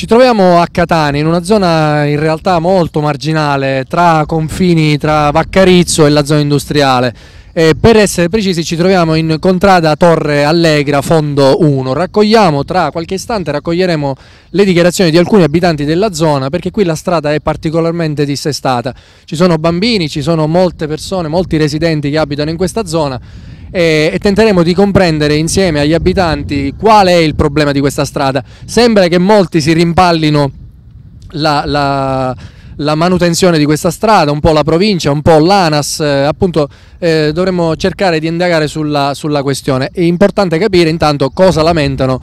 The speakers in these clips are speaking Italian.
Ci troviamo a Catania, in una zona in realtà molto marginale, tra confini tra Vaccarizzo e la zona industriale. E per essere precisi ci troviamo in contrada Torre Allegra, fondo 1. Raccogliamo tra qualche istante raccoglieremo le dichiarazioni di alcuni abitanti della zona perché qui la strada è particolarmente dissestata. Ci sono bambini, ci sono molte persone, molti residenti che abitano in questa zona e, e, tenteremo di comprendere insieme agli abitanti qual è il problema di questa strada. Sembra che molti si rimpallino la, la la manutenzione di questa strada, un po' la provincia, un po' l'ANAS, eh, appunto eh, dovremmo cercare di indagare sulla, sulla, questione. È importante capire intanto cosa lamentano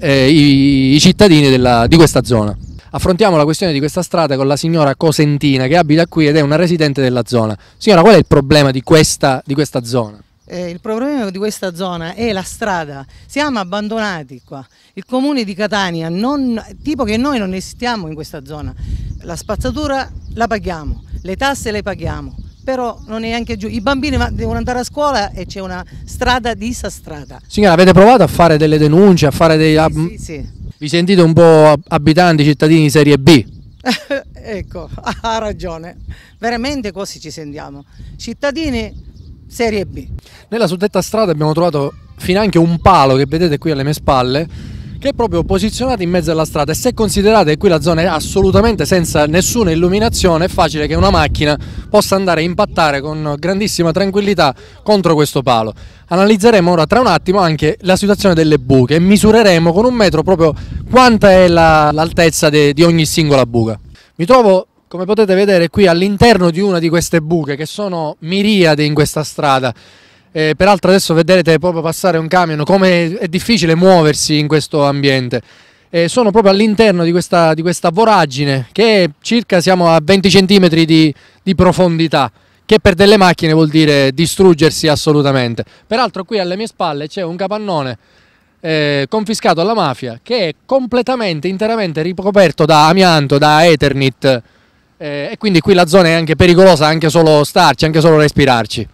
eh, i, i, cittadini della, di questa zona. Affrontiamo la questione di questa strada con la signora Cosentina che abita qui ed è una residente della zona. Signora, qual è il problema di questa, di questa zona? eh, il problema di questa zona è la strada, siamo abbandonati qua, il comune di Catania, non, tipo che noi non esistiamo in questa zona, la spazzatura la paghiamo, le tasse le paghiamo, però non è anche giù. I bambini devono andare a scuola e c'è una strada disastrata. Signora, avete provato a fare delle denunce, a fare dei... Sì, sì, sì. Vi sentite un po' abitanti, cittadini di serie B? ecco, ha ragione. Veramente così ci sentiamo. Cittadini Serie B. Nella suddetta strada abbiamo trovato finanche un palo che vedete qui alle mie spalle che è proprio posizionato in mezzo alla strada e se considerate che qui la zona è assolutamente senza nessuna illuminazione è facile che una macchina possa andare a impattare con grandissima tranquillità contro questo palo. Analizzeremo ora tra un attimo anche la situazione delle buche e misureremo con un metro proprio quanta è l'altezza la, di ogni singola buca. Mi trovo come potete vedere qui all'interno di una di queste buche, che sono miriade in questa strada, eh, peraltro adesso vedrete proprio passare un camion, come è difficile muoversi in questo ambiente. Eh, sono proprio all'interno di, di questa, voragine che è circa siamo a 20 cm di, di profondità che per delle macchine vuol dire distruggersi assolutamente. Peraltro qui alle mie spalle c'è un capannone eh, confiscato alla mafia che è completamente, interamente ricoperto da amianto, da Eternit, eh, e quindi qui la zona è anche pericolosa anche solo starci, anche solo respirarci.